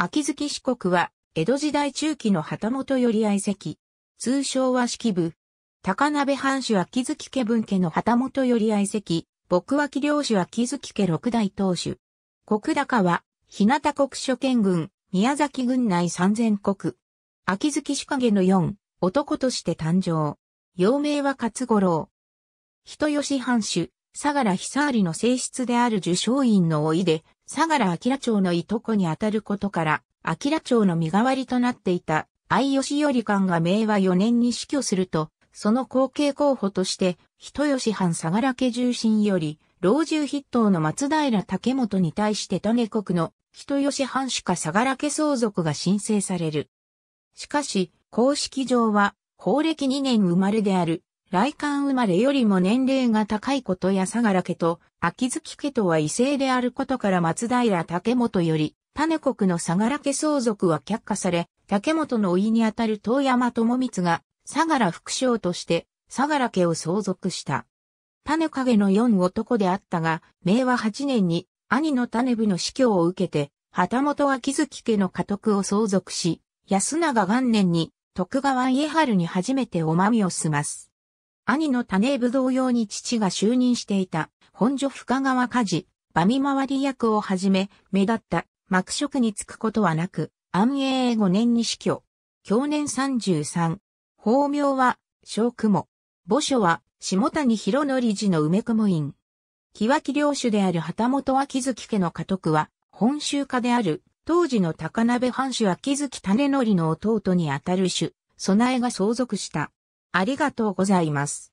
秋月四国は、江戸時代中期の旗本寄合席。通称は式部。高鍋藩主秋月家分家の旗本寄合席。僕脇領主秋月家六代当主。国高は、日向国初見軍、宮崎軍内三千国。秋月主影の四、男として誕生。幼名は勝五郎。人吉藩主、相良久有の正室である受賞院の老いで、相良明町のいとこにあたることから、明町の身代わりとなっていた、愛吉より官が明和4年に死去すると、その後継候補として、人吉藩相良家重臣より、老中筆頭の松平竹本に対して種国の人吉藩主か相良家相続が申請される。しかし、公式上は、法暦2年生まれである来館生まれよりも年齢が高いことや相良家と、秋月家とは異性であることから松平竹本より、種国の相良家相続は却下され、竹本の甥にあたる遠山智光が、相良副将として、相良家を相続した。種影の四男であったが、明和八年に、兄の種部の死去を受けて、旗本秋月家の家督を相続し、安永元年に、徳川家春に初めておまみを済ます。兄の種部武道用に父が就任していた、本所深川家事、バミ回り役をはじめ、目立った、幕職に就くことはなく、安永5年に死去。享年33。法名は、小雲。墓所は、下谷博則寺の梅雲院。木脇領主である旗本秋月家の家督は、本州家である、当時の高鍋藩主秋月種則の弟にあたる主、備えが相続した。ありがとうございます。